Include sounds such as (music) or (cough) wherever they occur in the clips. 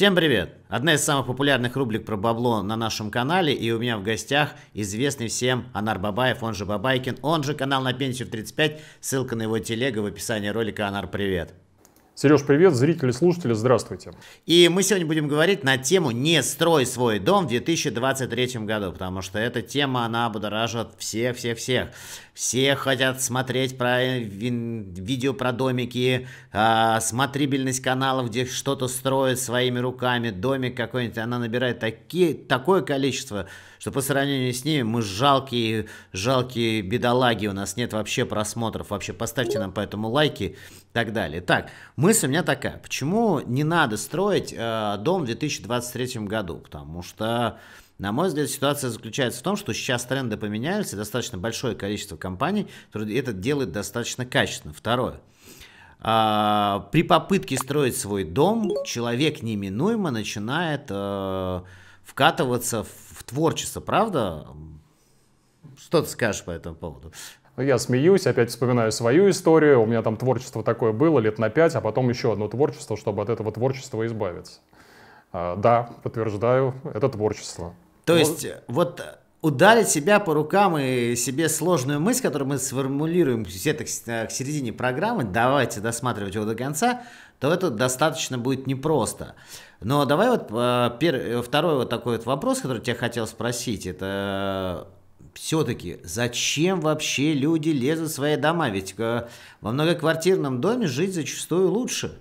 Всем привет! Одна из самых популярных рубрик про бабло на нашем канале, и у меня в гостях известный всем Анар Бабаев, он же Бабайкин, он же канал на пенсию в 35, ссылка на его телега в описании ролика «Анар, привет!» Сереж, привет, зрители, слушатели, здравствуйте. И мы сегодня будем говорить на тему «Не строй свой дом в 2023 году», потому что эта тема, она будоражит всех-всех-всех. Все хотят смотреть про видео про домики, э, смотрибельность каналов, где что-то строят своими руками, домик какой-нибудь, она набирает такие, такое количество – что по сравнению с ними мы жалкие, жалкие бедолаги, у нас нет вообще просмотров, вообще поставьте нам поэтому лайки и так далее. Так, мысль у меня такая, почему не надо строить э, дом в 2023 году, потому что... На мой взгляд, ситуация заключается в том, что сейчас тренды и достаточно большое количество компаний, которые это делают достаточно качественно. Второе. А, при попытке строить свой дом человек неминуемо начинает э, вкатываться в творчество, правда? Что ты скажешь по этому поводу? Ну, я смеюсь, опять вспоминаю свою историю. У меня там творчество такое было лет на пять, а потом еще одно творчество, чтобы от этого творчества избавиться. А, да, подтверждаю, это творчество. То вот. Ну, есть вот ударить себя по рукам и себе сложную мысль, которую мы сформулируем где-то э, к середине программы, давайте досматривать его до конца, то это достаточно будет непросто. Но давай вот э, пер... второй вот такой вот вопрос, который тебя хотел спросить, это э, все-таки зачем вообще люди лезут в свои дома? Ведь э, во многоквартирном доме жить зачастую лучше.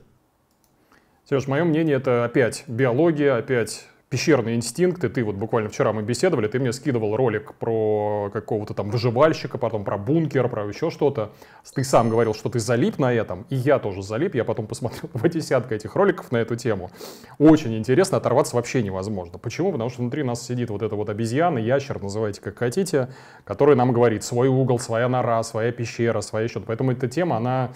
Сереж, мое мнение это опять биология, опять пещерные инстинкты. Ты вот буквально вчера мы беседовали, ты мне скидывал ролик про какого-то там выживальщика, потом про бункер, про еще что-то. Ты сам говорил, что ты залип на этом, и я тоже залип. Я потом посмотрел (laughs) два десятка этих роликов на эту тему. Очень интересно, оторваться вообще невозможно. Почему? Потому что внутри нас сидит вот эта вот обезьяна, ящер, называйте как хотите, который нам говорит свой угол, своя нора, своя пещера, своя счет. Поэтому эта тема, она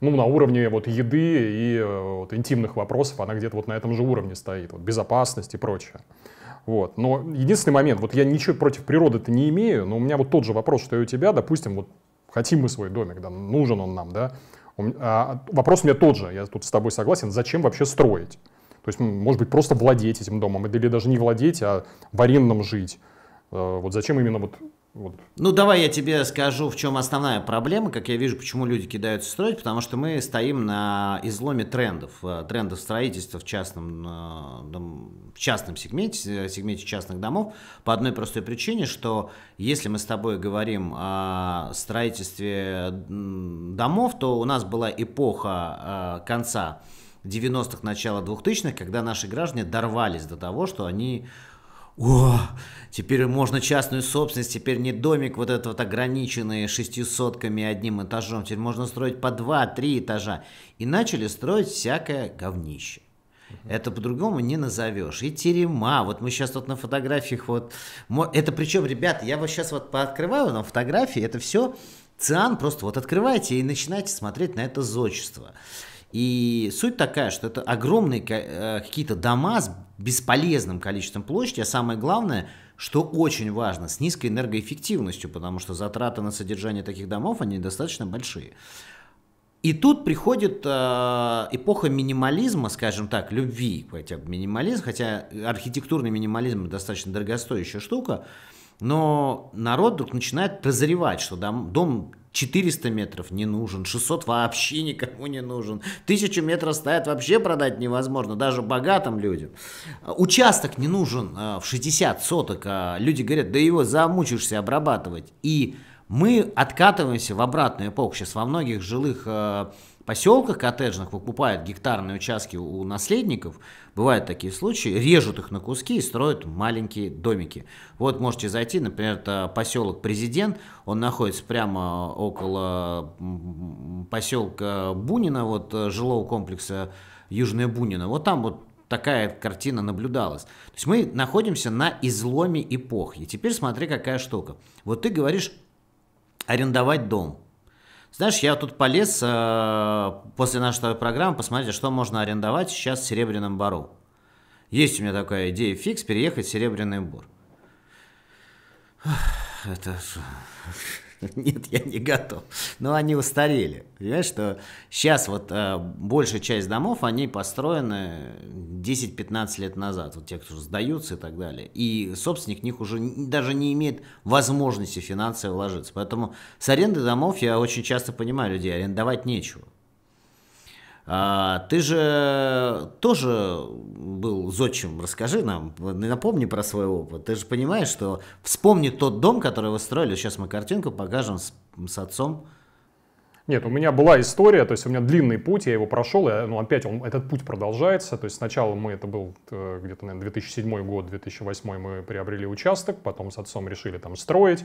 ну, на уровне вот еды и э, вот, интимных вопросов, она где-то вот на этом же уровне стоит, вот, безопасность и прочее. Вот. Но единственный момент, вот я ничего против природы-то не имею, но у меня вот тот же вопрос, что и у тебя, допустим, вот хотим мы свой домик, да, нужен он нам, да, а вопрос у меня тот же, я тут с тобой согласен, зачем вообще строить? То есть, может быть, просто владеть этим домом, или даже не владеть, а в арендном жить. Э, вот зачем именно вот вот. Ну, давай я тебе скажу, в чем основная проблема, как я вижу, почему люди кидаются строить, потому что мы стоим на изломе трендов, э, трендов строительства в частном, э, в частном сегменте, э, сегменте частных домов, по одной простой причине, что если мы с тобой говорим о строительстве домов, то у нас была эпоха конца 90-х, начала 2000-х, когда наши граждане дорвались до того, что они о, теперь можно частную собственность, теперь не домик вот этот вот ограниченный шестисотками одним этажом, теперь можно строить по два-три этажа. И начали строить всякое говнище. Это по-другому не назовешь. И терема. Вот мы сейчас вот на фотографиях вот... Это причем, ребята, я вот сейчас вот пооткрываю на фотографии, это все Циан просто вот открываете и начинаете смотреть на это зодчество. И суть такая, что это огромные э, какие-то дома с бесполезным количеством площади, а самое главное, что очень важно, с низкой энергоэффективностью, потому что затраты на содержание таких домов, они достаточно большие. И тут приходит э, эпоха минимализма, скажем так, любви, хотя бы минимализм, хотя архитектурный минимализм достаточно дорогостоящая штука, но народ вдруг начинает прозревать, что дом, дом 400 метров не нужен, 600 вообще никому не нужен, 1000 метров стоят вообще продать невозможно, даже богатым людям. Участок не нужен а, в 60 соток, а люди говорят, да его замучишься обрабатывать. И мы откатываемся в обратную эпоху. Сейчас во многих жилых а, поселках коттеджных покупают гектарные участки у наследников, бывают такие случаи, режут их на куски и строят маленькие домики. Вот можете зайти, например, это поселок Президент, он находится прямо около поселка Бунина, вот э, жилого комплекса Южная Бунина. Вот там вот такая картина наблюдалась. То есть мы находимся на изломе эпохи И теперь смотри, какая штука. Вот ты говоришь арендовать дом. Знаешь, я тут полез э, после нашей программы посмотреть, что можно арендовать сейчас в Серебряном Бару. Есть у меня такая идея фикс переехать в Серебряный Бор. Это... (laughs) Нет, я не готов. Но они устарели. Понимаешь, что сейчас вот э, большая часть домов, они построены 10-15 лет назад. Вот те, кто сдаются и так далее. И собственник них уже даже не имеет возможности финансово вложиться. Поэтому с аренды домов я очень часто понимаю людей, арендовать нечего. А, ты же тоже был зодчим, расскажи нам, напомни про свой опыт. Ты же понимаешь, что вспомни тот дом, который вы строили, сейчас мы картинку покажем с, с отцом. Нет, у меня была история, то есть у меня длинный путь, я его прошел, и, ну, опять он, этот путь продолжается, то есть сначала мы, это был э, где-то, наверное, 2007 год, 2008 мы приобрели участок, потом с отцом решили там строить,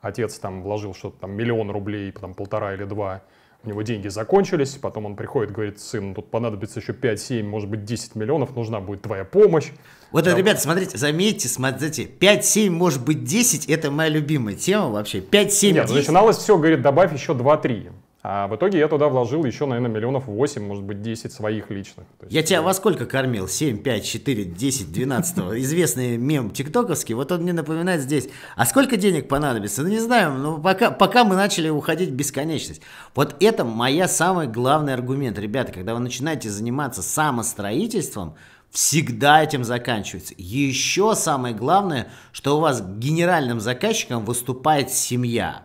отец там вложил что-то там миллион рублей, потом полтора или два, у него деньги закончились, потом он приходит, говорит, сын, ну тут понадобится еще 5, 7, может быть, 10 миллионов, нужна будет твоя помощь. Вот, да. ребята, смотрите, заметьте, смотрите, 5, 7, может быть, 10, это моя любимая тема вообще, 5, 7, Нет, 10. начиналось все, говорит, добавь еще 2, 3. А в итоге я туда вложил еще, наверное, миллионов 8, может быть, 10 своих личных. Есть, я тебя да. во сколько кормил? 7, 5, 4, 10, 12. Известный мем тиктоковский. Вот он мне напоминает здесь. А сколько денег понадобится? Ну, не знаю. Ну, пока, пока мы начали уходить в бесконечность. Вот это моя самый главный аргумент. Ребята, когда вы начинаете заниматься самостроительством, всегда этим заканчивается. Еще самое главное, что у вас генеральным заказчиком выступает семья.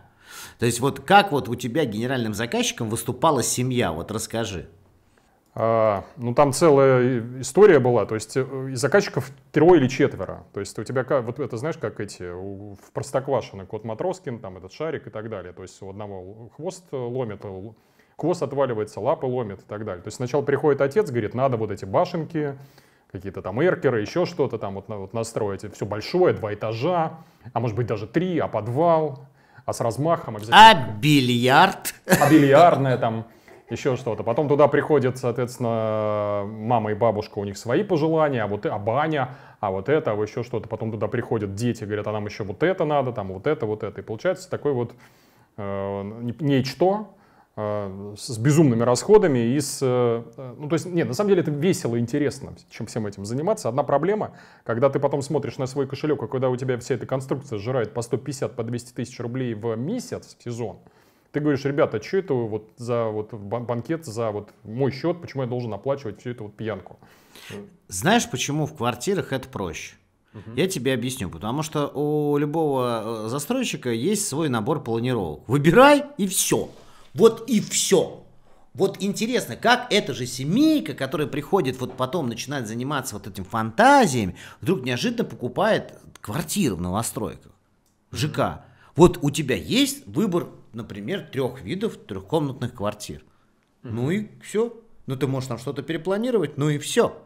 То есть вот как вот у тебя генеральным заказчиком выступала семья, вот расскажи. А, ну, там целая история была, то есть э, из заказчиков трое или четверо. То есть у тебя, вот это знаешь, как эти, в Простоквашино Кот Матроскин, там этот шарик и так далее. То есть у одного хвост ломит, хвост отваливается, лапы ломит и так далее. То есть сначала приходит отец, говорит, надо вот эти башенки, какие-то там эркеры, еще что-то там вот, вот настроить. Все большое, два этажа, а может быть даже три, а подвал а с размахом обязательно. А бильярд? А бильярдная там, еще что-то. Потом туда приходят, соответственно, мама и бабушка, у них свои пожелания, а вот а баня, а вот это, а вот еще что-то. Потом туда приходят дети, говорят, а нам еще вот это надо, там вот это, вот это. И получается такой вот э, нечто, а, с безумными расходами и с... Э, ну, то есть, нет, на самом деле это весело и интересно, чем всем этим заниматься. Одна проблема, когда ты потом смотришь на свой кошелек, а когда у тебя вся эта конструкция жирает по 150, по 200 тысяч рублей в месяц, в сезон, ты говоришь, ребята, а что это вот за вот банкет, за вот мой счет, почему я должен оплачивать всю эту вот пьянку? Знаешь, почему в квартирах это проще? Я тебе объясню, потому что у любого э, застройщика есть свой набор планировок. Выбирай и все. Вот и все. Вот интересно, как эта же семейка, которая приходит вот потом начинает заниматься вот этим фантазиями, вдруг неожиданно покупает квартиру в новостройках, ЖК. Вот у тебя есть выбор, например, трех видов трехкомнатных квартир. Ну и все. Ну ты можешь там что-то перепланировать, ну и все.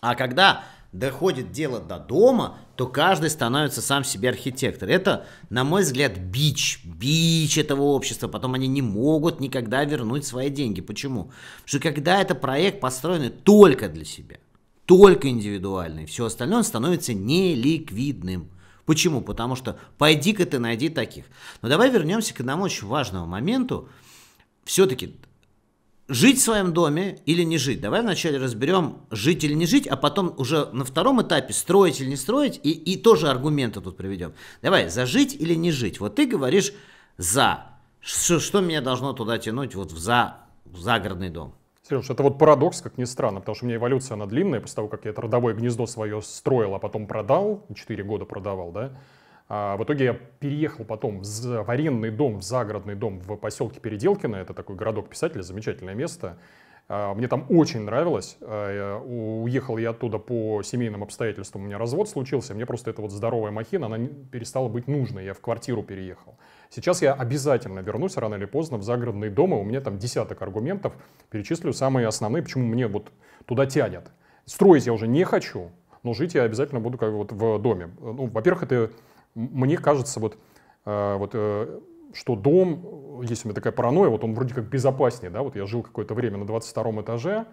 А когда доходит дело до дома, то каждый становится сам себе архитектор. Это, на мой взгляд, бич, бич этого общества. Потом они не могут никогда вернуть свои деньги. Почему? Потому что когда это проект построен только для себя, только индивидуальный, все остальное он становится неликвидным. Почему? Потому что пойди-ка ты найди таких. Но давай вернемся к одному очень важному моменту. Все-таки жить в своем доме или не жить. Давай вначале разберем жить или не жить, а потом уже на втором этапе строить или не строить, и, и тоже аргументы тут приведем. Давай, за жить или не жить. Вот ты говоришь за. Что, что меня должно туда тянуть, вот в за в загородный дом? Сереж, это вот парадокс, как ни странно, потому что у меня эволюция, она длинная, после того, как я это родовое гнездо свое строил, а потом продал, 4 года продавал, да, а, в итоге я переехал потом в арендный дом, в загородный дом в поселке Переделкино. Это такой городок писателя, замечательное место. А, мне там очень нравилось. А, уехал я оттуда по семейным обстоятельствам. У меня развод случился. Мне просто эта вот здоровая махина, она перестала быть нужной. Я в квартиру переехал. Сейчас я обязательно вернусь рано или поздно в загородные дома. У меня там десяток аргументов. Перечислю самые основные, почему мне вот туда тянет. Строить я уже не хочу, но жить я обязательно буду как бы вот в доме. Ну, во-первых, это мне кажется, вот, э, вот, э, что дом, есть у меня такая паранойя, вот он вроде как безопаснее, да, вот я жил какое-то время на 22 этаже,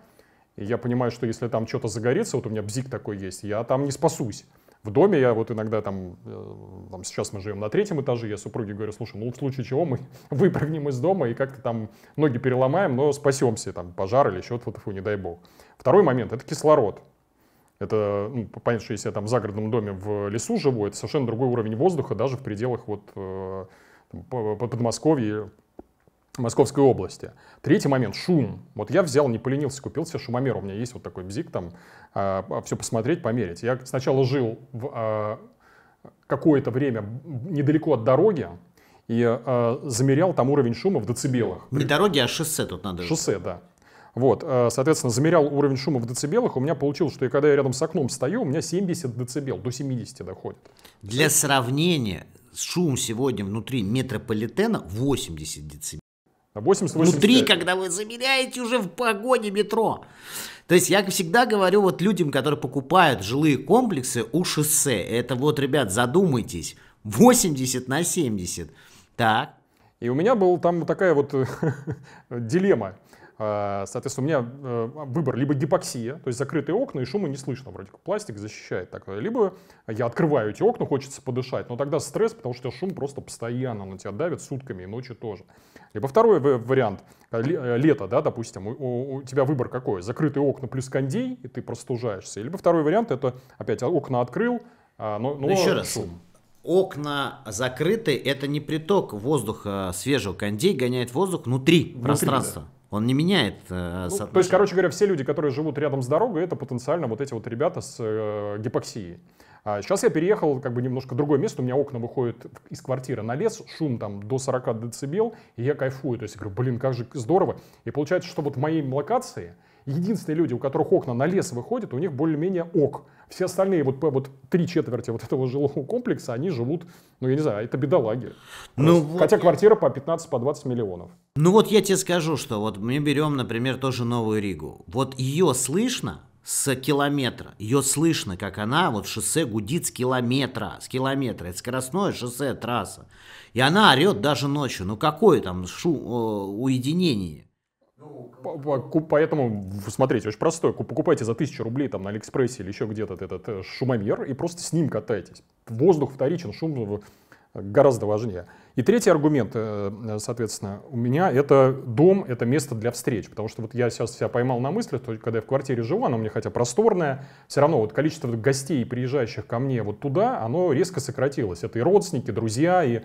и я понимаю, что если там что-то загорится, вот у меня бзик такой есть, я там не спасусь. В доме я вот иногда там, э, там сейчас мы живем на третьем этаже, я супруге говорю, слушай, ну в случае чего мы (laughs) выпрыгнем из дома и как-то там ноги переломаем, но спасемся, там пожар или еще что-то, не дай бог. Второй момент — это кислород. Это, ну, понятно, что если я там в загородном доме в лесу живу, это совершенно другой уровень воздуха даже в пределах вот э, там, Подмосковья, Московской области. Третий момент — шум. Вот я взял, не поленился, купил себе шумомер. У меня есть вот такой бзик там, а, а, все посмотреть, померить. Я сначала жил в, а, какое-то время недалеко от дороги, и э, замерял там уровень шума в децибелах. Не дороги, а шоссе тут надо. Шоссе, да. Вот, э, соответственно, замерял уровень шума в децибелах, у меня получилось, что я когда я рядом с окном стою, у меня 70 децибел, до 70 доходит. Для Все. сравнения, шум сегодня внутри метрополитена 80 децибел. 80 -85. Внутри, когда вы замеряете уже в погоне метро. То есть я всегда говорю вот людям, которые покупают жилые комплексы у шоссе, это вот, ребят, задумайтесь, 80 на 70. Так. И у меня была там такая вот э, (laughs) дилемма. А, соответственно, у меня э, выбор либо гипоксия, то есть закрытые окна и шума не слышно, вроде как пластик защищает так, либо я открываю эти окна, хочется подышать, но тогда стресс, потому что шум просто постоянно на тебя давит сутками и ночью тоже. Либо второй вариант, э, э, лето, да, допустим, у, у тебя выбор какой, закрытые окна плюс кондей, и ты простужаешься, либо второй вариант, это опять окна открыл, а, но, но, еще шум. раз, окна закрыты, это не приток воздуха свежего, кондей гоняет воздух внутри, внутри пространства. Да. Он не меняет э, ну, То есть, короче говоря, все люди, которые живут рядом с дорогой, это потенциально вот эти вот ребята с э, гипоксией. А сейчас я переехал как бы немножко в другое место, у меня окна выходят из квартиры на лес, шум там до 40 децибел, и я кайфую. То есть я говорю, блин, как же здорово. И получается, что вот в моей локации — единственные люди, у которых окна на лес выходят, у них более-менее ок. Все остальные, вот, вот три четверти вот этого жилого комплекса, они живут, ну, я не знаю, это бедолаги. Ну, вот Хотя квартира по 15-20 по 20 миллионов. Ну, вот я тебе скажу, что вот мы берем, например, тоже Новую Ригу. Вот ее слышно, с километра. Ее слышно, как она, вот шоссе гудит с километра, с километра. Это скоростное шоссе, трасса. И она орет даже ночью. Ну какое там шу, э, уединение? Ну, поэтому, смотрите, очень простое. Покупайте за 1000 рублей там на Алиэкспрессе или еще где-то этот э, шумомер и просто с ним катайтесь. Воздух вторичен, шум э, гораздо важнее. И третий аргумент, э, соответственно, у меня это дом, это место для встреч. Потому что вот я сейчас себя поймал на мысли, что когда я в квартире живу, она у меня хотя просторная, все равно вот количество гостей, приезжающих ко мне вот туда, оно резко сократилось. Это и родственники, друзья, и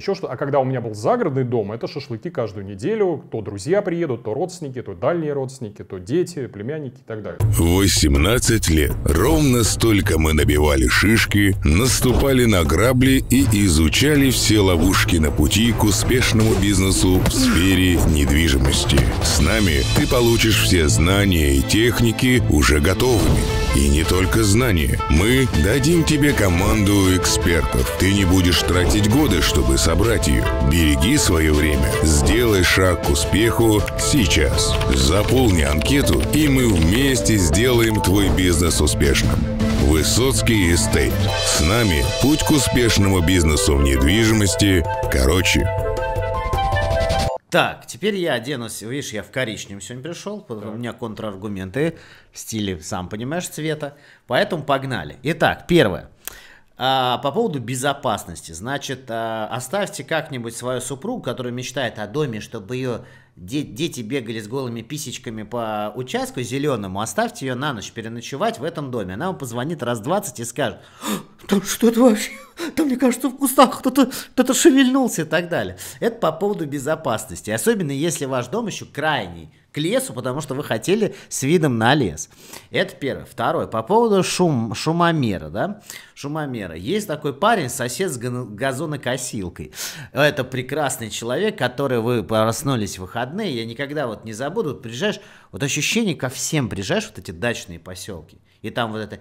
еще что А когда у меня был загородный дом, это шашлыки каждую неделю. То друзья приедут, то родственники, то дальние родственники, то дети, племянники и так далее. 18 лет. Ровно столько мы набивали шишки, наступали на грабли и изучали все ловушки на пути к успешному бизнесу в сфере недвижимости. С нами ты получишь все знания и техники уже готовыми. И не только знания. Мы дадим тебе команду экспертов. Ты не будешь тратить годы, чтобы собратью. Береги свое время. Сделай шаг к успеху сейчас. Заполни анкету, и мы вместе сделаем твой бизнес успешным. Высоцкий эстейт. С нами путь к успешному бизнесу в недвижимости. Короче. Так, теперь я оденусь. Видишь, я в коричневом сегодня пришел. Так. У меня контраргументы в стиле, сам понимаешь, цвета. Поэтому погнали. Итак, первое. А, по поводу безопасности. Значит, а, оставьте как-нибудь свою супругу, которая мечтает о доме, чтобы ее де- дети бегали с голыми писечками по участку зеленому. Оставьте ее на ночь переночевать в этом доме. Она вам позвонит раз 20 и скажет, там что это вообще? Там, мне кажется, в кустах кто-то, кто-то шевельнулся и так далее. Это по поводу безопасности. Особенно, если ваш дом еще крайний к лесу, потому что вы хотели с видом на лес. Это первое. Второе. По поводу шум, шумомера, да? Шумомера. Есть такой парень, сосед с газонокосилкой. Это прекрасный человек, который вы проснулись в выходные. Я никогда вот не забуду. Вот приезжаешь, вот ощущение ко всем приезжаешь, вот эти дачные поселки, и там вот это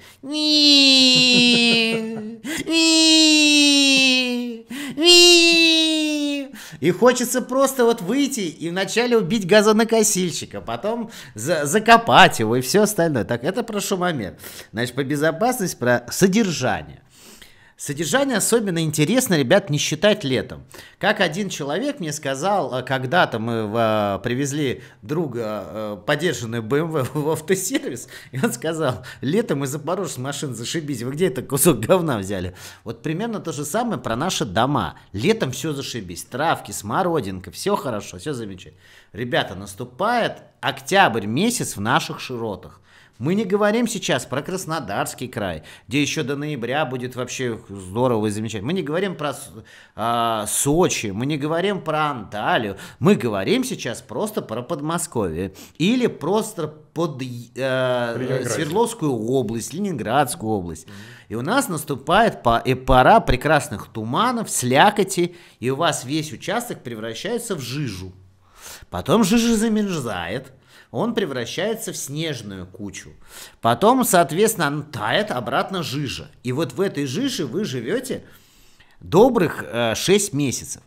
и хочется просто вот выйти и вначале убить газонокосильщика, потом за закопать его и все остальное. Так, это про шумомер, Значит, по безопасности про содержание. Содержание особенно интересно, ребят, не считать летом. Как один человек мне сказал, э, когда-то мы в, э, привезли друга э, подержанную BMW (laughs) в автосервис, и он сказал, летом из Запорожья машин зашибись, вы где этот кусок говна взяли? Вот примерно то же самое про наши дома. Летом все зашибись, травки, смородинка, все хорошо, все замечательно. Ребята, наступает октябрь месяц в наших широтах. Мы не говорим сейчас про Краснодарский край, где еще до ноября будет вообще здорово и замечательно. Мы не говорим про э, Сочи, мы не говорим про Анталию. Мы говорим сейчас просто про Подмосковье или просто под э, Свердловскую область, Ленинградскую область. Mm-hmm. И у нас наступает по, и пора прекрасных туманов, слякоти, и у вас весь участок превращается в жижу. Потом жижа замерзает, он превращается в снежную кучу. Потом, соответственно, он тает обратно жижа. И вот в этой жиже вы живете добрых э, 6 месяцев.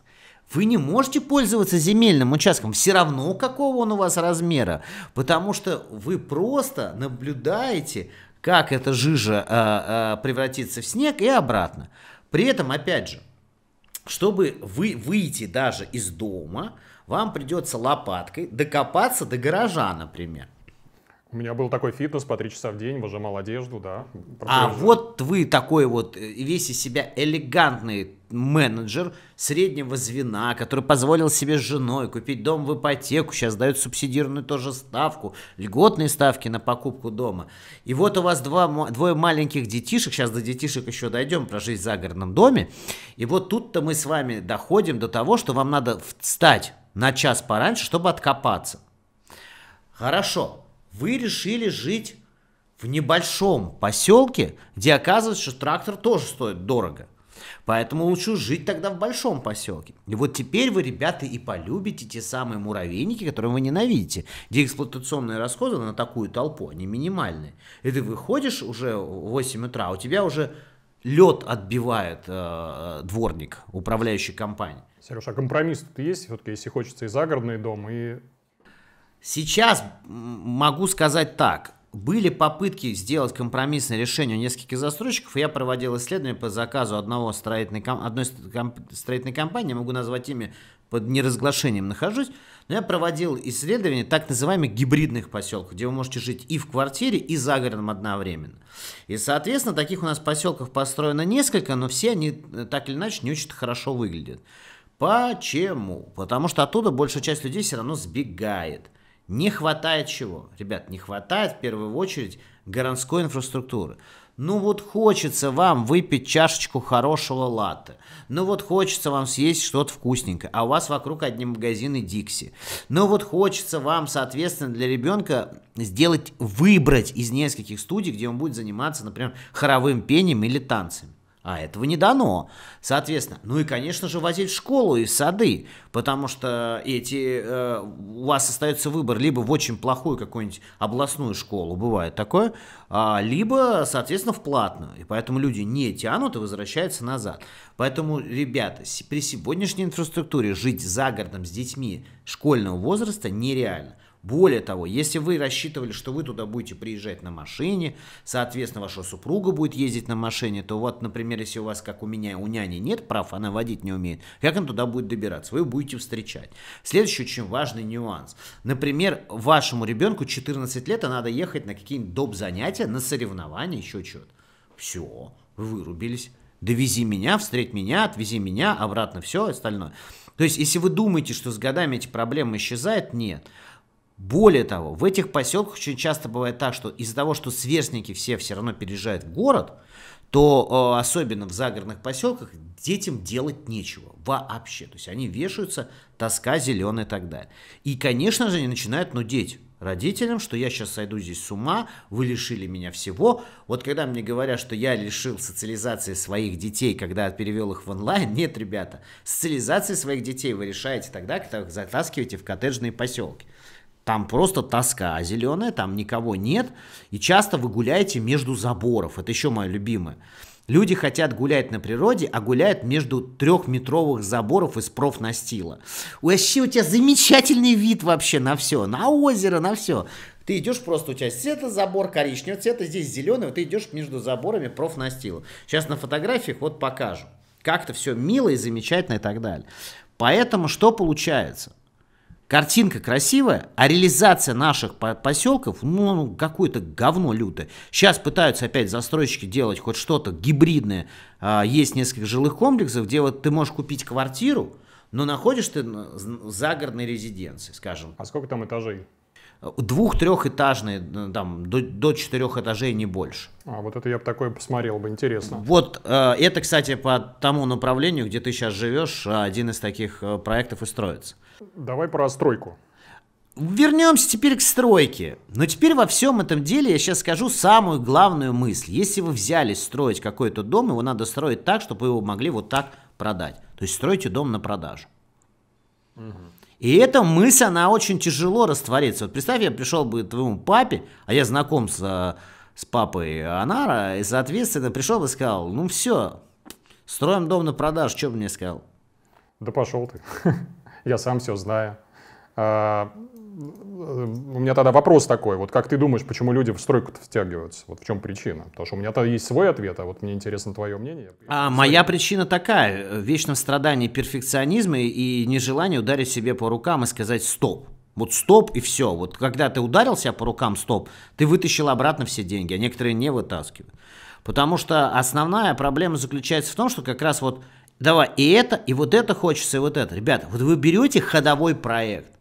Вы не можете пользоваться земельным участком, все равно какого он у вас размера, потому что вы просто наблюдаете, как эта жижа э, э, превратится в снег и обратно. При этом, опять же, чтобы вы выйти даже из дома, вам придется лопаткой докопаться до гаража, например. У меня был такой фитнес по три часа в день, выжимал одежду, да. А вот вы такой вот э, весь из себя элегантный менеджер среднего звена, который позволил себе с женой купить дом в ипотеку, сейчас дают субсидированную тоже ставку, льготные ставки на покупку дома. И вот у вас два, двое маленьких детишек, сейчас до детишек еще дойдем, про жизнь в загородном доме. И вот тут-то мы с вами доходим до того, что вам надо встать на час пораньше, чтобы откопаться. Хорошо, вы решили жить в небольшом поселке, где оказывается, что трактор тоже стоит дорого. Поэтому лучше жить тогда в большом поселке. И вот теперь вы, ребята, и полюбите те самые муравейники, которые вы ненавидите, где эксплуатационные расходы на такую толпу, они минимальные. И ты выходишь уже в 8 утра, а у тебя уже лед отбивает э, дворник управляющий компании. Сереж, а компромисс тут есть все-таки, если хочется и загородный дом, и... Сейчас могу сказать так. Были попытки сделать компромиссное решение у нескольких застройщиков. Я проводил исследование по заказу одного строительной, одной строительной компании, могу назвать ими под неразглашением нахожусь. Но я проводил исследование так называемых гибридных поселков, где вы можете жить и в квартире, и за городом одновременно. И, соответственно, таких у нас поселков построено несколько, но все они э, так или иначе не очень хорошо выглядят. Почему? Потому что оттуда большая часть людей все равно сбегает. Не хватает чего? Ребят, не хватает в первую очередь городской инфраструктуры. Ну вот хочется вам выпить чашечку хорошего латте. Ну вот хочется вам съесть что-то вкусненькое. А у вас вокруг одни магазины Дикси. Ну вот хочется вам, соответственно, для ребенка сделать, выбрать из нескольких студий, где он будет заниматься, например, хоровым пением или танцами. А этого не дано. Соответственно, ну и, конечно же, возить в школу и в сады, потому что эти, э, у вас остается выбор либо в очень плохую какую-нибудь областную школу, бывает такое, э, либо, соответственно, в платную. И поэтому люди не тянут и возвращаются назад. Поэтому, ребята, при сегодняшней инфраструктуре жить за городом с детьми школьного возраста нереально. Более того, если вы рассчитывали, что вы туда будете приезжать на машине, соответственно, ваша супруга будет ездить на машине, то вот, например, если у вас, как у меня, у няни нет прав, она водить не умеет, как она туда будет добираться? Вы будете встречать. Следующий очень важный нюанс. Например, вашему ребенку 14 лет, а надо ехать на какие-нибудь доп. занятия, на соревнования, еще что-то. Все, вырубились. Довези меня, встреть меня, отвези меня, обратно все остальное. То есть, если вы думаете, что с годами эти проблемы исчезают, нет. Более того, в этих поселках очень часто бывает так, что из-за того, что сверстники все все равно переезжают в город, то э, особенно в загородных поселках детям делать нечего вообще. То есть они вешаются, тоска зеленая и так далее. И, конечно же, они начинают нудеть родителям, что я сейчас сойду здесь с ума, вы лишили меня всего. Вот когда мне говорят, что я лишил социализации своих детей, когда перевел их в онлайн, нет, ребята, социализации своих детей вы решаете тогда, когда их затаскиваете в коттеджные поселки. Там просто тоска зеленая, там никого нет. И часто вы гуляете между заборов. Это еще мое любимое. Люди хотят гулять на природе, а гуляют между трехметровых заборов из профнастила. Вообще у тебя замечательный вид вообще на все, на озеро, на все. Ты идешь просто, у тебя это забор коричневого цвета, здесь зеленый, вот ты идешь между заборами профнастила. Сейчас на фотографиях вот покажу. Как-то все мило и замечательно и так далее. Поэтому что получается? Картинка красивая, а реализация наших поселков, ну, какое-то говно лютое. Сейчас пытаются опять застройщики делать хоть что-то гибридное. А, есть несколько жилых комплексов, где вот ты можешь купить квартиру, но находишь ты загородной резиденции, скажем. А сколько там этажей? двух-трехэтажные, э, там, до, до четырех этажей, не больше. А, вот это я бы такое посмотрел бы, интересно. Вот, э, это, кстати, по тому направлению, где ты сейчас живешь, э, один из таких э, проектов и строится. Давай про стройку. Вернемся теперь к стройке. Но теперь во всем этом деле я сейчас скажу самую главную мысль. Если вы взялись строить какой-то дом, его надо строить так, чтобы вы его могли вот так продать. То есть стройте дом на продажу. Угу. И эта мысль, она очень тяжело растворится. Вот представь, я пришел бы к твоему папе, а я знаком с, а, с папой Анара, и, соответственно, пришел бы и сказал, ну все, строим дом на продаж, что бы мне сказал? Да пошел ты. (laughs) Я сам все знаю. А, у меня тогда вопрос такой, вот как ты думаешь, почему люди в стройку втягиваются? Вот в чем причина? Потому что у меня-то есть свой ответ, а вот мне интересно твое мнение. А моя причина такая, в вечном страдании перфекционизма и нежелание ударить себе по рукам и сказать «стоп». Вот стоп и все. Вот когда ты ударил себя по рукам стоп, ты вытащил обратно все деньги, а некоторые не вытаскивают. Потому что основная проблема заключается в том, что как раз вот давай и это, и вот это хочется, и вот это. Ребята, вот вы берете ходовой проект,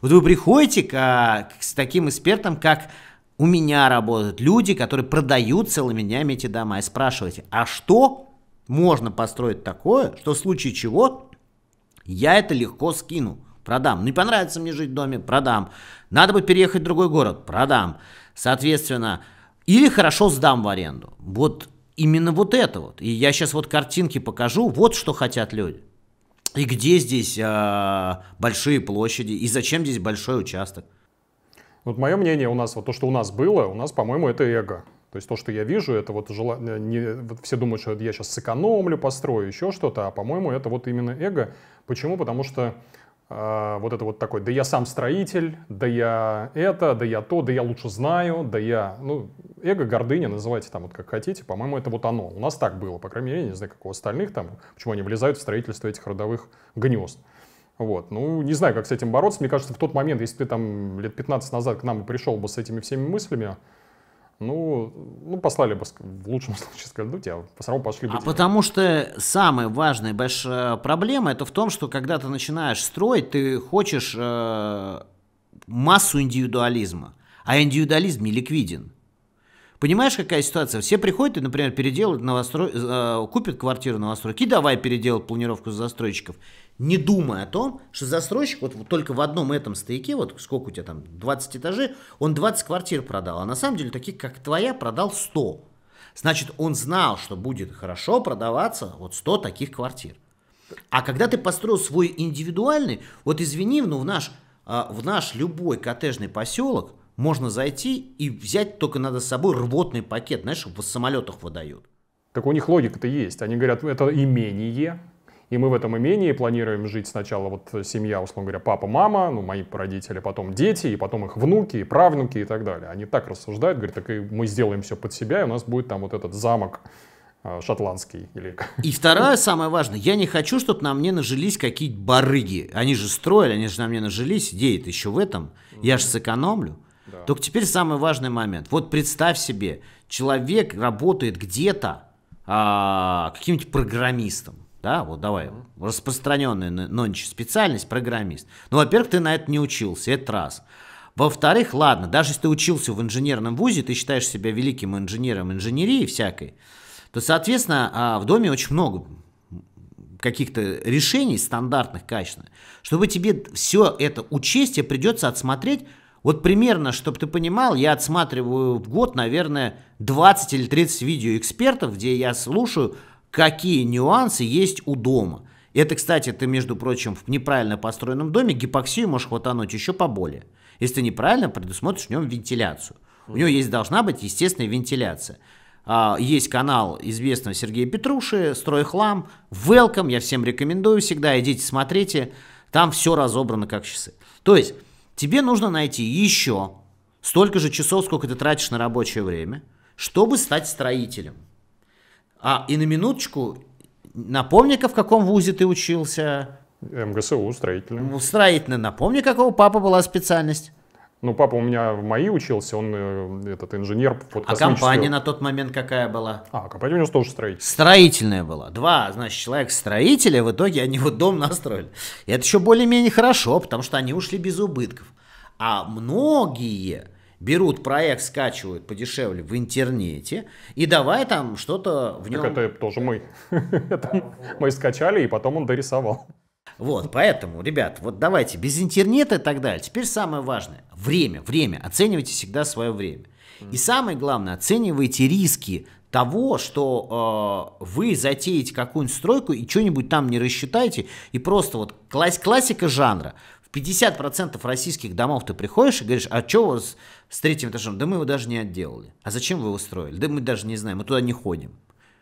вот вы приходите а, к, с таким экспертом, как у меня работают люди, которые продают целыми днями эти дома, и спрашиваете, а что можно построить такое, что в случае чего я это легко скину, продам. Не ну понравится мне жить в доме, продам. Надо бы переехать в другой город, продам. Соответственно, или хорошо сдам в аренду. Вот именно вот это вот. И я сейчас вот картинки покажу, вот что хотят люди. И где здесь э, большие площади? И зачем здесь большой участок? Вот мое мнение у нас, вот то, что у нас было, у нас, по-моему, это эго. То есть то, что я вижу, это вот желание, э, не, вот все думают, что я сейчас сэкономлю, построю еще что-то, а, по-моему, это вот именно эго. Почему? Потому что а, вот это вот такой, да я сам строитель, да я это, да я то, да я лучше знаю, да я, ну, эго, гордыня, называйте там вот как хотите, по-моему, это вот оно. У нас так было, по крайней мере, я не знаю, как у остальных там, почему они влезают в строительство этих родовых гнезд. Вот, ну, не знаю, как с этим бороться. Мне кажется, в тот момент, если ты там лет 15 назад к нам пришел бы с этими всеми мыслями, ну, ну послали бы в лучшем (laughs) случае сказать, скольдуть, по сразу пошли бы... А потому что самая важная большая проблема это в том, что когда ты начинаешь строить, ты хочешь э, массу индивидуализма, а индивидуализм не ликвиден. Понимаешь, какая ситуация? Все приходят и, например, переделают новострой, э, купят квартиру новостройки, и давай переделать планировку застройщиков, не думая о том, что застройщик вот, вот только в одном этом стояке, вот сколько у тебя там, 20 этажей, он 20 квартир продал, а на самом деле таких, как твоя, продал 100. Значит, он знал, что будет хорошо продаваться вот 100 таких квартир. А когда ты построил свой индивидуальный, вот извини, но в наш, а, в наш любой коттеджный поселок, можно зайти и взять только надо с собой рвотный пакет, знаешь, в самолетах выдают. Так у них логика-то есть. Они говорят, это имение, и мы в этом имении планируем жить сначала вот э, семья, условно говоря, папа, мама, ну, мои родители, потом дети, и потом их внуки, и правнуки и так далее. Они так рассуждают, говорят, так и мы сделаем все под себя, и у нас будет там вот этот замок э, шотландский или... И второе самое важное, я не хочу, чтобы на мне нажились какие-то барыги. Они же строили, они же на мне нажились, идея еще в этом. Я же сэкономлю. Только теперь самый важный момент. Вот представь себе, человек работает где-то а, каким-нибудь программистом. Да, вот давай, распространенная нынче специальность программист. Ну, во-первых, ты на это не учился, это раз. Во-вторых, ладно, даже если ты учился в инженерном вузе, ты считаешь себя великим инженером инженерии всякой, то, соответственно, а, в доме очень много каких-то решений стандартных, качественных. Чтобы тебе все это учесть, тебе придется отсмотреть вот примерно, чтобы ты понимал, я отсматриваю в год, наверное, 20 или 30 видео экспертов, где я слушаю, какие нюансы есть у дома. Это, кстати, ты, между прочим, в неправильно построенном доме гипоксию можешь хватануть еще поболее, если ты неправильно предусмотришь в нем вентиляцию. У него есть должна быть естественная вентиляция. А, есть канал известного Сергея Петруши, «Стройхлам», «Велком», я всем рекомендую всегда, идите смотрите, там все разобрано как часы. То есть тебе нужно найти еще столько же часов, сколько ты тратишь на рабочее время, чтобы стать строителем. А и на минуточку, напомни-ка, в каком вузе ты учился? МГСУ, строительный. Ну, строительный, напомни, какого папа была специальность? Ну, папа у меня в МАИ учился, он э, этот инженер под А компания на тот момент какая была? А, компания у него тоже строительная. Строительная была. Два, значит, человек строителя, в итоге они вот дом настроили. И это еще более-менее хорошо, потому что они ушли без убытков. А многие берут проект, скачивают подешевле в интернете и давай там что-то в нем... Так это тоже мы. (laughs) Мы скачали, и потом он дорисовал. Вот, поэтому, ребят, вот давайте без интернета и так далее. Теперь самое важное. Время, время. Оценивайте всегда свое время. И самое главное, оценивайте риски того, что э, вы затеете какую-нибудь стройку и что-нибудь там не рассчитаете, и просто вот класс, классика жанра. В 50% российских домов ты приходишь и говоришь, а что у вас с третьим этажом? Да мы его даже не отделали. А зачем вы его строили? Да мы даже не знаем, мы туда не ходим.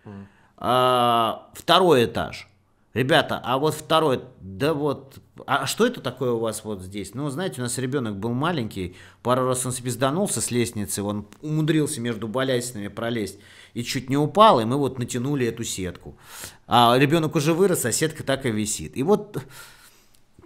Mm. А, второй этаж Ребята, а вот второй, да вот, а что это такое у вас вот здесь? Ну, знаете, у нас ребенок был маленький, пару раз он спизданулся с лестницы, он умудрился между балясинами пролезть и чуть не упал, и мы вот натянули эту сетку. А ребенок уже вырос, а сетка так и висит. И вот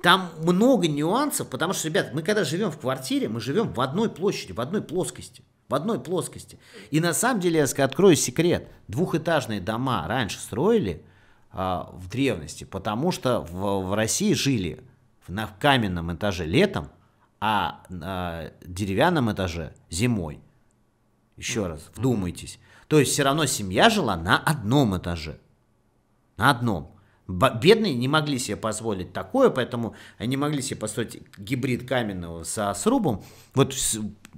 там много нюансов, потому что, ребят, мы когда живем в квартире, мы живем в одной площади, в одной плоскости в одной плоскости. И на самом деле, я открою секрет, двухэтажные дома раньше строили – а, в древности, потому что в, в России жили на каменном этаже летом, а на деревянном этаже зимой. Еще раз, вдумайтесь. То есть все равно семья жила на одном этаже. На одном. Бедные не могли себе позволить такое, поэтому они могли себе построить гибрид каменного со срубом. Вот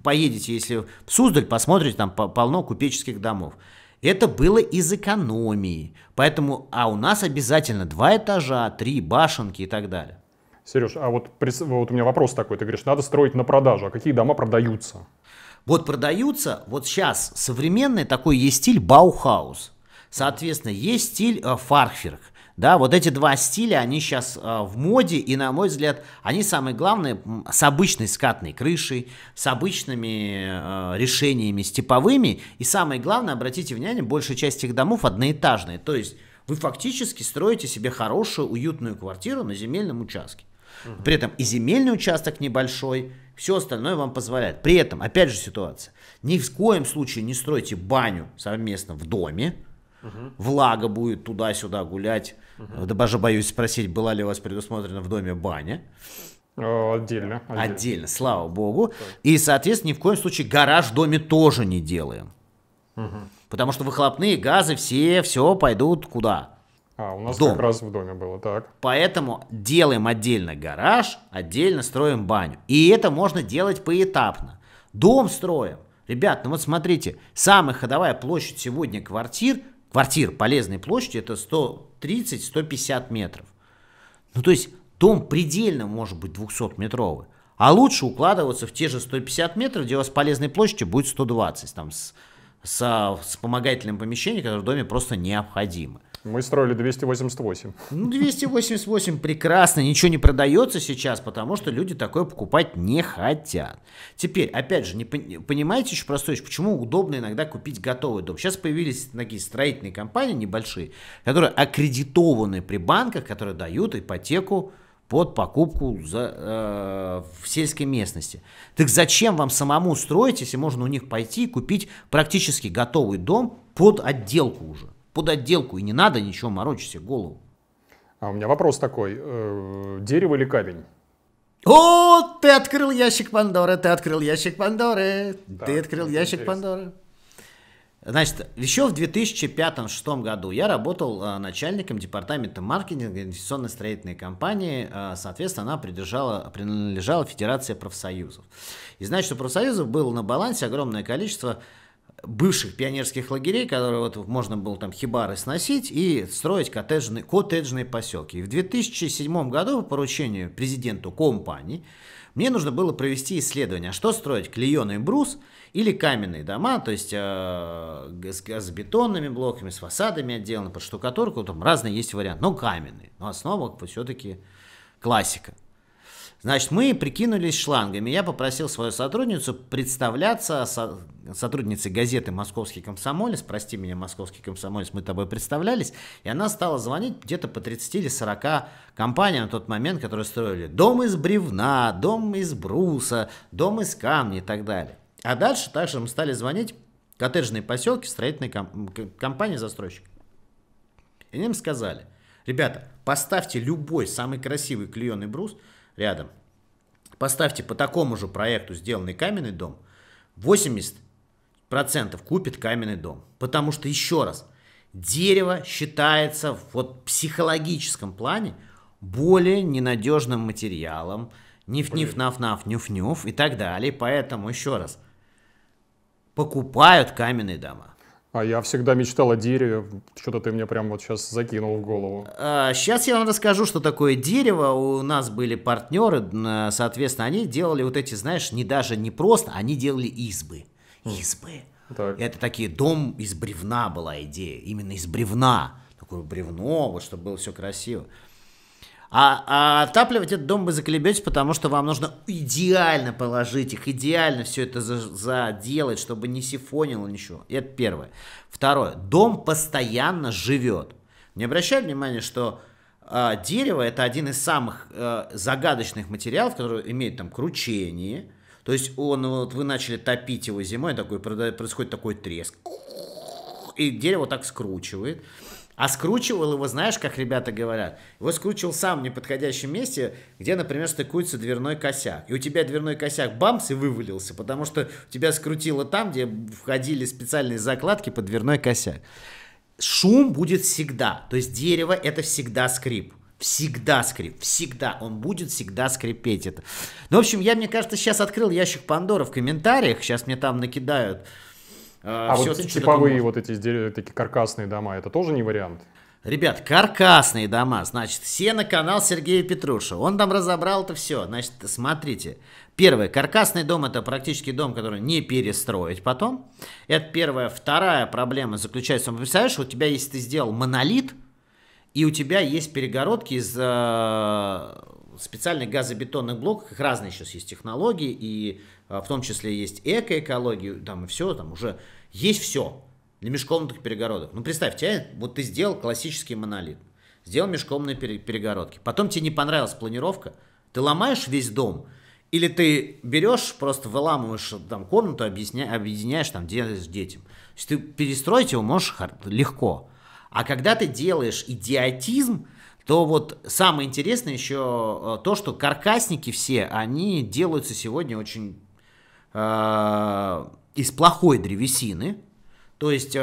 поедете, если в Суздаль, посмотрите, там полно купеческих домов. Это было из экономии. Поэтому, а у нас обязательно два этажа, три башенки и так далее. Сереж, а вот, вот у меня вопрос такой. Ты говоришь, надо строить на продажу. А какие дома продаются? Вот продаются, вот сейчас современный такой есть стиль Баухаус. Соответственно, есть стиль э, Фархверк. Да, вот эти два стиля, они сейчас э, а, в моде, и, на мой взгляд, они самые главные с обычной скатной крышей, с обычными э, решениями степовыми, и самое главное, обратите внимание, большая часть этих домов одноэтажные, то есть вы фактически строите себе хорошую, уютную квартиру на земельном участке. Угу. При этом и земельный участок небольшой, все остальное вам позволяет. При этом, опять же, ситуация. Ни в коем случае не стройте баню совместно в доме, Угу. Влага будет туда-сюда гулять. Угу. Даже боюсь спросить, была ли у вас предусмотрена в доме баня. Э, отдельно, отдельно. Отдельно, слава богу. И, соответственно, ни в коем случае гараж в доме тоже не делаем. Угу. Потому что выхлопные газы все, все пойдут куда? А, у нас Дом. как раз в доме было, так. Поэтому делаем отдельно гараж, отдельно строим баню. И это можно делать поэтапно. Дом строим. Ребят, ну вот смотрите, самая ходовая площадь сегодня квартир квартир полезной площади это 130-150 метров. Ну, то есть дом предельно может быть 200-метровый. А лучше укладываться в те же 150 метров, где у вас полезной площади будет 120, там, с, со вспомогательным помещением, которое в доме просто необходимо. Мы строили 288. Ну, 288 прекрасно, ничего не продается сейчас, потому что люди такое покупать не хотят. Теперь, опять же, не понимаете еще простой вещь, почему удобно иногда купить готовый дом? Сейчас появились такие строительные компании небольшие, которые аккредитованы при банках, которые дают ипотеку под покупку за, э, в сельской местности. Так зачем вам самому строить, если можно у них пойти и купить практически готовый дом под отделку уже? под отделку, и не надо ничего морочить себе голову. А у меня вопрос такой, э, дерево или камень? О, ты открыл ящик Пандоры, ты открыл ящик Пандоры, да, ты открыл ящик интересно. Пандоры. Значит, еще в 2005-2006 году я работал э, начальником департамента маркетинга инвестиционно-строительной компании. Э, соответственно, она придержала, принадлежала Федерации профсоюзов. И значит, у профсоюзов было на балансе огромное количество бывших пионерских лагерей, которые вот можно было там хибары сносить и строить коттеджные, коттеджные поселки. И в 2007 году по поручению президенту компании мне нужно было провести исследование, что строить, клееный брус или каменные дома, то есть э, с бетонными блоками, с фасадами отдельно, под штукатурку, там разные есть варианты, но каменные. Но основа все-таки классика. Значит, мы прикинулись шлангами. Я попросил свою сотрудницу представляться, со, сотрудницей газеты «Московский комсомолец», прости меня, «Московский комсомолец», мы тобой представлялись, и она стала звонить где-то по 30 или 40 компаниям на тот момент, которые строили дом из бревна, дом из бруса, дом из камня и так далее. А дальше также мы стали звонить коттеджные поселки, строительные компании-застройщики. И им сказали, ребята, поставьте любой самый красивый клееный брус – рядом. Поставьте по такому же проекту сделанный каменный дом, 80% купит каменный дом. Потому что, еще раз, дерево считается вот в психологическом плане более ненадежным материалом, ниф-ниф, наф-наф, нюф-нюф и так далее. Поэтому, еще раз, покупают каменные дома. А я всегда мечтал о дереве. Что-то ты мне прям вот сейчас закинул в голову. А, сейчас я вам расскажу, что такое дерево. У нас были партнеры, соответственно, они делали вот эти, знаешь, не даже не просто, они делали избы. Хм. Избы. Так. Это такие дом из бревна была идея, именно из бревна. Такое бревно, вот чтобы было все красиво. А, а отапливать этот дом вы заколебетесь, потому что вам нужно идеально положить их, идеально все это за, заделать, чтобы не сифонило ничего. Это первое. Второе. Дом постоянно живет. Не обращай внимания, что э, дерево это один из самых э, загадочных материалов, который имеет там кручение. То есть он, вот вы начали топить его зимой, такой, происходит такой треск. И дерево так скручивает. А скручивал его, знаешь, как ребята говорят, его скручивал сам в неподходящем месте, где, например, стыкуется дверной косяк. И у тебя дверной косяк бамс и вывалился, потому что тебя скрутило там, где входили специальные закладки под дверной косяк. Шум будет всегда. То есть дерево это всегда скрип. Всегда скрип, всегда. Он будет всегда скрипеть это. Ну, в общем, я, мне кажется, сейчас открыл ящик Пандора в комментариях. Сейчас мне там накидают а, а вот типовые вот эти изделия, такие каркасные дома, это тоже не вариант? Ребят, каркасные дома, значит, все на канал Сергея Петруша. Он там разобрал это все. Значит, смотрите. Первое, каркасный дом – это практически дом, который не перестроить потом. Это первая. Вторая проблема заключается, ну, представляешь, у тебя, если ты сделал монолит, и у тебя есть перегородки из э, специальных газобетонных блоков, их разные сейчас есть технологии, и э, в том числе есть экоэкологию, там и все, там уже есть все для межкомнатных перегородок. Ну, представь, тебя, вот ты сделал классический монолит, сделал межкомнатные перегородки, потом тебе не понравилась планировка, ты ломаешь весь дом, или ты берешь, просто выламываешь э, там комнату, объясня, объединяешь там с детям. То есть ты перестроить его можешь легко. А когда ты делаешь идиотизм, то вот самое интересное еще э, то, что каркасники все, они делаются сегодня очень э, из плохой древесины, то есть э,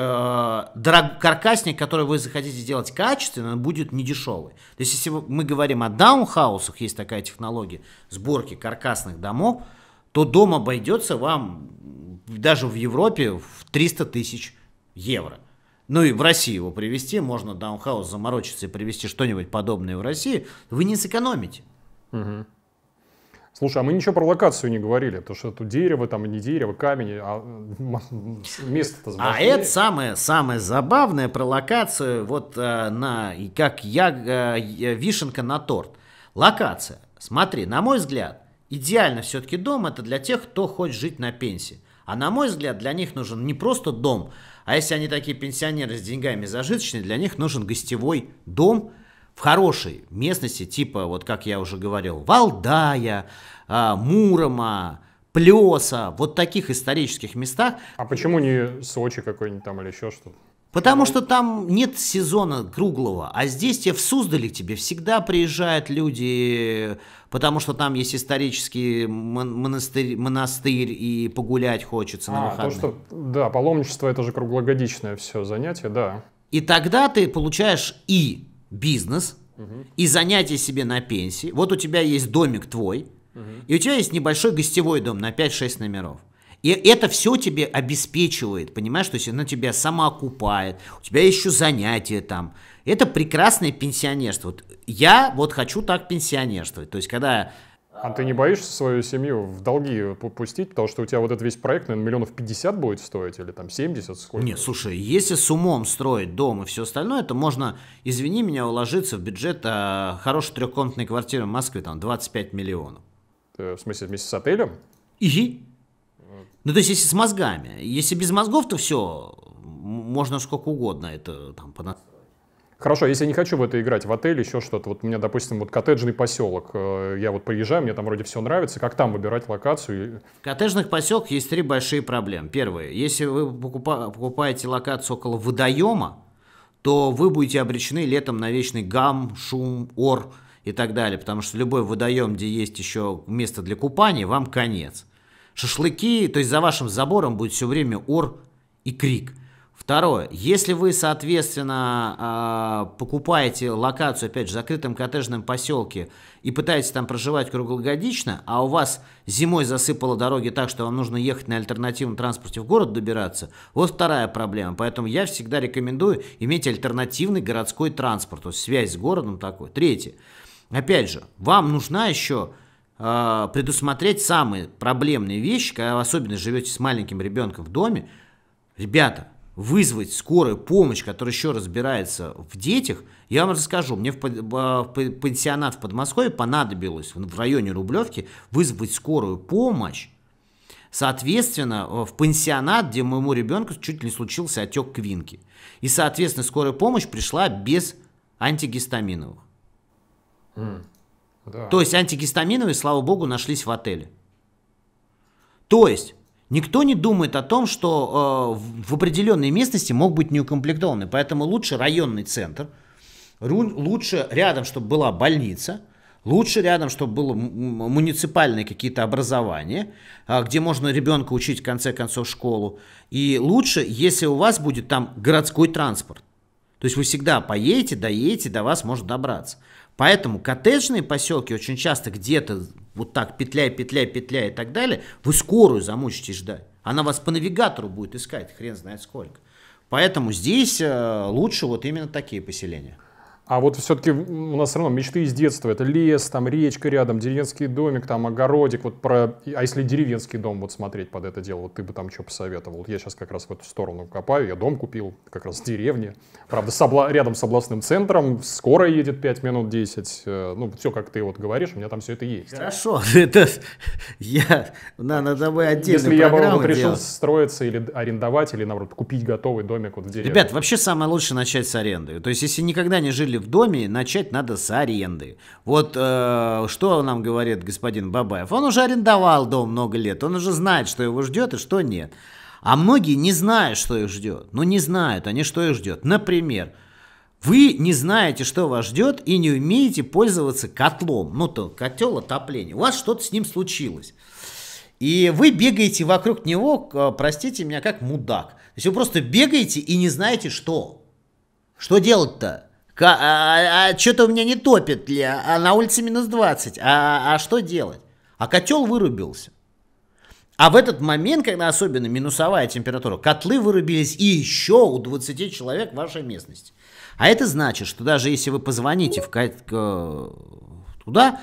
дорог, каркасник, который вы захотите сделать качественно, будет недешевый. То есть если мы говорим о даунхаусах, есть такая технология сборки каркасных домов, то дом обойдется вам даже в Европе в 300 тысяч евро. Ну и в России его привезти, можно даунхаус заморочиться и привезти что-нибудь подобное в России, вы не сэкономите. Угу. Слушай, а мы ничего про локацию не говорили, то что тут дерево, там а не дерево, камень, а (laughs) место-то А это самое, самое забавное про локацию, вот э, на, как э, я, вишенка на торт. Локация. Смотри, на мой взгляд, идеально все-таки дом это для тех, кто хочет жить на пенсии. А на мой взгляд, для них нужен не просто дом, а если они такие пенсионеры с деньгами зажиточные, для них нужен гостевой дом – хорошей местности, типа, вот как я уже говорил, Валдая, а, Мурома, Плеса, вот таких исторических местах. А почему не Сочи какой-нибудь там или еще что-то? Потому что там нет сезона круглого, а здесь тебе в Суздале тебе всегда приезжают люди, потому что там есть исторический монастырь, монастырь и погулять хочется а, на выходных. То, что, да, паломничество это же круглогодичное все занятие, да. И тогда ты получаешь и бизнес угу. и занятие себе на пенсии. Вот у тебя есть домик твой, угу. и у тебя есть небольшой гостевой дом на 5-6 номеров. И это все тебе обеспечивает, понимаешь, то есть она тебя самоокупает у тебя еще занятия там. Это прекрасное пенсионерство. Вот я вот хочу так пенсионерствовать. То есть, когда а ты не боишься свою семью в долги пустить, потому что у тебя вот этот весь проект, наверное, миллионов 50 будет стоить или там 70, сколько? Нет, слушай, если с умом строить дом и все остальное, то можно, извини меня, уложиться в бюджет а, хорошей трехкомнатной квартиры в Москве, там 25 миллионов. Э, в смысле, вместе с отелем? Иги. Э. Ну, то есть, если с мозгами. Если без мозгов, то все, можно сколько угодно это там понад... Хорошо, если я не хочу в это играть, в отель, еще что-то. Вот у меня, допустим, вот коттеджный поселок. Э, я вот приезжаю, мне там вроде все нравится. Как там выбирать локацию? В коттеджных поселках есть три большие проблемы. Первое, если вы покупаете локацию около водоема, то вы будете обречены летом на вечный гам, шум, ор и так далее. Потому что любой водоем, где есть еще место для купания, вам конец. Шашлыки, то есть за вашим забором будет все время ор и крик. Второе. Если вы, соответственно, а, покупаете локацию, опять же, в закрытом коттеджном поселке и пытаетесь там проживать круглогодично, а у вас зимой засыпало дороги так, что вам нужно ехать на альтернативном транспорте в город добираться, вот вторая проблема. Поэтому я всегда рекомендую иметь альтернативный городской транспорт, то есть связь с городом такой. Третье. Опять же, вам нужна еще а, предусмотреть самые проблемные вещи, когда вы особенно живете с маленьким ребенком в доме. Ребята, вызвать скорую помощь, которая еще разбирается в детях, я вам расскажу. Мне в а, пансионат в Подмосковье понадобилось в районе Рублевки вызвать скорую помощь. Соответственно, э, в пансионат, где моему ребенку чуть не случился отек квинки. И, соответственно, скорая помощь пришла без антигистаминовых. Mm. Да. То есть антигистаминовые, слава богу, нашлись в отеле. То есть Никто не думает о том, что э, в определенной местности мог быть неукомплектованный, Поэтому лучше районный центр, лучше рядом, чтобы была больница, лучше рядом, чтобы было муниципальные какие-то образования, а, где можно ребенка учить в конце концов школу. И лучше, если у вас будет там городской транспорт. То есть вы всегда поедете, доедете, до вас может добраться. Поэтому коттеджные поселки очень часто где-то вот так петля, петля, петля и так далее, вы скорую замучите ждать. Она вас по навигатору будет искать, хрен знает сколько. Поэтому здесь э, лучше вот именно такие поселения. А вот все-таки у нас все равно мечты из детства. Это лес, там речка рядом, деревенский домик, там огородик. Вот про... А если деревенский дом вот смотреть под это дело, вот ты бы там что посоветовал? Вот я сейчас как раз в эту сторону копаю. Я дом купил как раз в деревне. Правда, с обла... рядом с областным центром. Скоро едет 5 минут 10. Э, ну, все, как ты вот говоришь, у меня там все это есть. Хорошо. (laughs) Это... Я... на, тобой отдельно Если я бы вот решил делать. строиться или арендовать, или, наоборот, купить готовый домик вот в деревне. Ребят, вообще самое лучшее начать с аренды. То есть, если никогда не жили в доме, начать надо с аренды. Вот э, что нам говорит господин Бабаев? Он уже арендовал дом много лет, он уже знает, что его ждет и что нет. А многие не знают, что их ждет. Ну, не знают они, что их ждет. Например, вы не знаете, что вас ждет, и не умеете пользоваться котлом. Ну, то котел отопления. У вас что-то с ним случилось. И вы бегаете вокруг него, простите меня, как мудак. То есть вы просто бегаете и не знаете, что. Что делать-то? А, а, а, что-то у меня не топит, ли, а на улице минус 20, а, а что делать? А котел вырубился. А в этот момент, когда особенно минусовая температура, котлы вырубились и еще у 20 человек в вашей местности. А это значит, что даже если вы позвоните в, туда,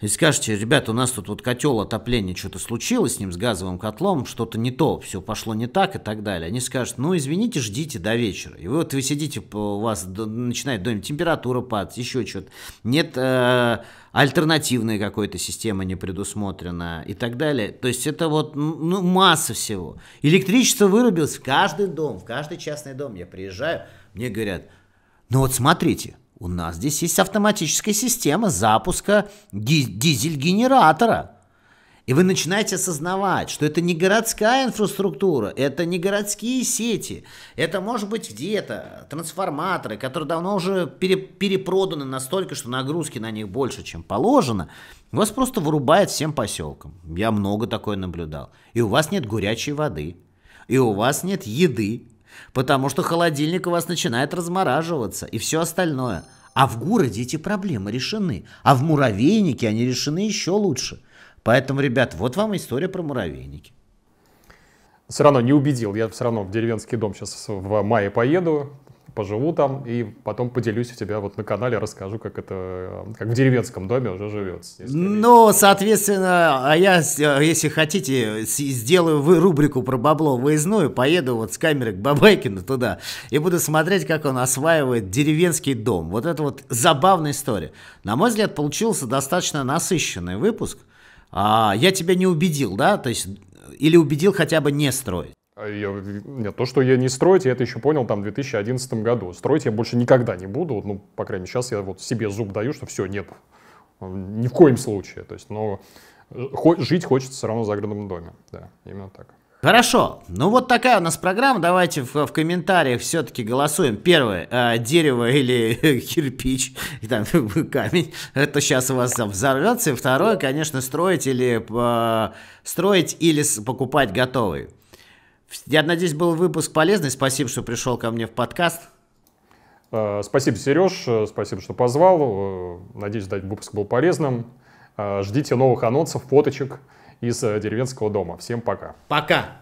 и скажете, ребята, у нас тут вот котел отопления, что-то случилось с ним, с газовым котлом, что-то не то, все пошло не так и так далее. Они скажут, ну извините, ждите до вечера. И вы, вот вы сидите, у вас начинает доме температура падать, еще что-то. Нет э, альтернативной какой-то системы не предусмотрена и так далее. То есть это вот ну, масса всего. Электричество вырубилось в каждый дом, в каждый частный дом. Я приезжаю, мне говорят, ну вот смотрите – у нас здесь есть автоматическая система запуска дизель-генератора. И вы начинаете осознавать, что это не городская инфраструктура, это не городские сети, это может быть где-то трансформаторы, которые давно уже пере, перепроданы настолько, что нагрузки на них больше, чем положено. Вас просто вырубает всем поселкам. Я много такое наблюдал. И у вас нет горячей воды, и у вас нет еды, Потому что холодильник у вас начинает размораживаться и все остальное. А в городе эти проблемы решены. А в муравейнике они решены еще лучше. Поэтому, ребят, вот вам история про муравейники. Все равно не убедил. Я все равно в деревенский дом сейчас в мае поеду поживу там и потом поделюсь у тебя вот на канале, расскажу, как это, как в деревенском доме уже живется. Ну, соответственно, а я, если хотите, сделаю вы рубрику про бабло выездную, поеду вот с камеры к Бабайкину туда и буду смотреть, как он осваивает деревенский дом. Вот это вот забавная история. На мой взгляд, получился достаточно насыщенный выпуск. А, я тебя не убедил, да? То есть, или убедил хотя бы не строить. Я, а нет, то, что я не строить, я это еще понял там в 2011 году. Строить я больше никогда не буду. Ну, по крайней мере, сейчас я вот себе зуб даю, что все, нет. Э, ни в коем случае. То есть, но э, жить хочется все равно в загородном доме. Да, именно так. Хорошо, ну вот такая у нас программа. Давайте в, в комментариях все-таки голосуем. Первое, э, дерево или (laughs) кирпич, и там (laughs) камень. Это сейчас у вас там взорвется. И второе, конечно, строить или э, строить или покупать готовый. Я надеюсь, был выпуск полезный. Спасибо, что пришел ко мне в подкаст. А, спасибо, Сереж. Э, спасибо, что позвал. Э, надеюсь, выпуск был полезным. А, ждите новых анонсов, фоточек из э, деревенского дома. Всем пока. Пока.